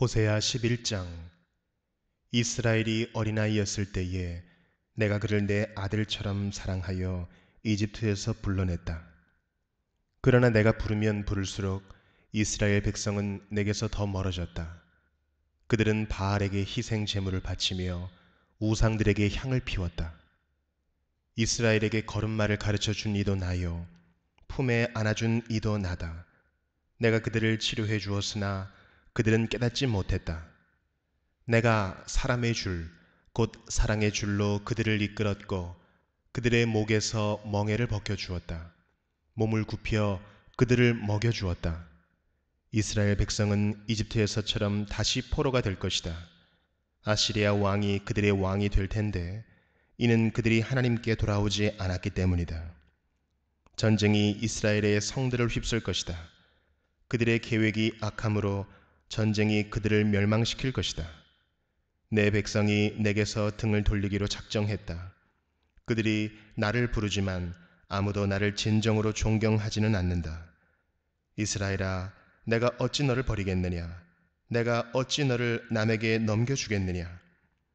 호세아 11장 이스라엘이 어린아이였을 때에 내가 그를 내 아들처럼 사랑하여 이집트에서 불러냈다. 그러나 내가 부르면 부를수록 이스라엘 백성은 내게서 더 멀어졌다. 그들은 바알에게 희생 제물을 바치며 우상들에게 향을 피웠다. 이스라엘에게 걸음마를 가르쳐 준 이도 나요 품에 안아준 이도 나다. 내가 그들을 치료해 주었으나 그들은 깨닫지 못했다. 내가 사람의 줄, 곧 사랑의 줄로 그들을 이끌었고 그들의 목에서 멍에를 벗겨주었다. 몸을 굽혀 그들을 먹여주었다. 이스라엘 백성은 이집트에서처럼 다시 포로가 될 것이다. 아시리아 왕이 그들의 왕이 될 텐데 이는 그들이 하나님께 돌아오지 않았기 때문이다. 전쟁이 이스라엘의 성들을 휩쓸 것이다. 그들의 계획이 악함으로 전쟁이 그들을 멸망시킬 것이다. 내 백성이 내게서 등을 돌리기로 작정했다. 그들이 나를 부르지만 아무도 나를 진정으로 존경하지는 않는다. 이스라엘아, 내가 어찌 너를 버리겠느냐? 내가 어찌 너를 남에게 넘겨주겠느냐?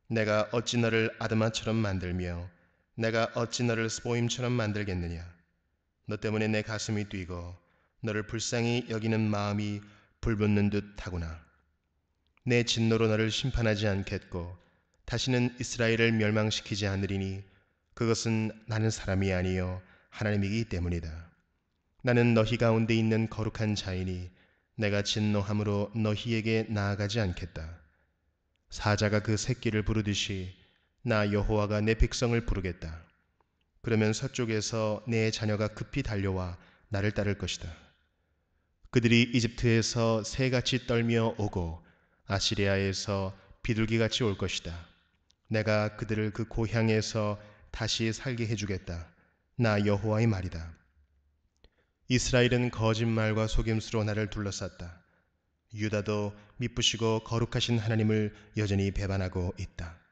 내가 어찌 너를 아드마처럼 만들며 내가 어찌 너를 스보임처럼 만들겠느냐? 너 때문에 내 가슴이 뛰고 너를 불쌍히 여기는 마음이 불붙는 듯 하구나. 내 진노로 나를 심판하지 않겠고 다시는 이스라엘을 멸망시키지 않으리니 그것은 나는 사람이 아니요 하나님이기 때문이다. 나는 너희 가운데 있는 거룩한 자이니 내가 진노함으로 너희에게 나아가지 않겠다. 사자가 그 새끼를 부르듯이 나 여호와가 내 백성을 부르겠다. 그러면 서쪽에서 내 자녀가 급히 달려와 나를 따를 것이다. 그들이 이집트에서 새같이 떨며 오고 아시리아에서 비둘기같이 올 것이다. 내가 그들을 그 고향에서 다시 살게 해주겠다. 나 여호와의 말이다. 이스라엘은 거짓말과 속임수로 나를 둘러쌌다. 유다도 미쁘시고 거룩하신 하나님을 여전히 배반하고 있다.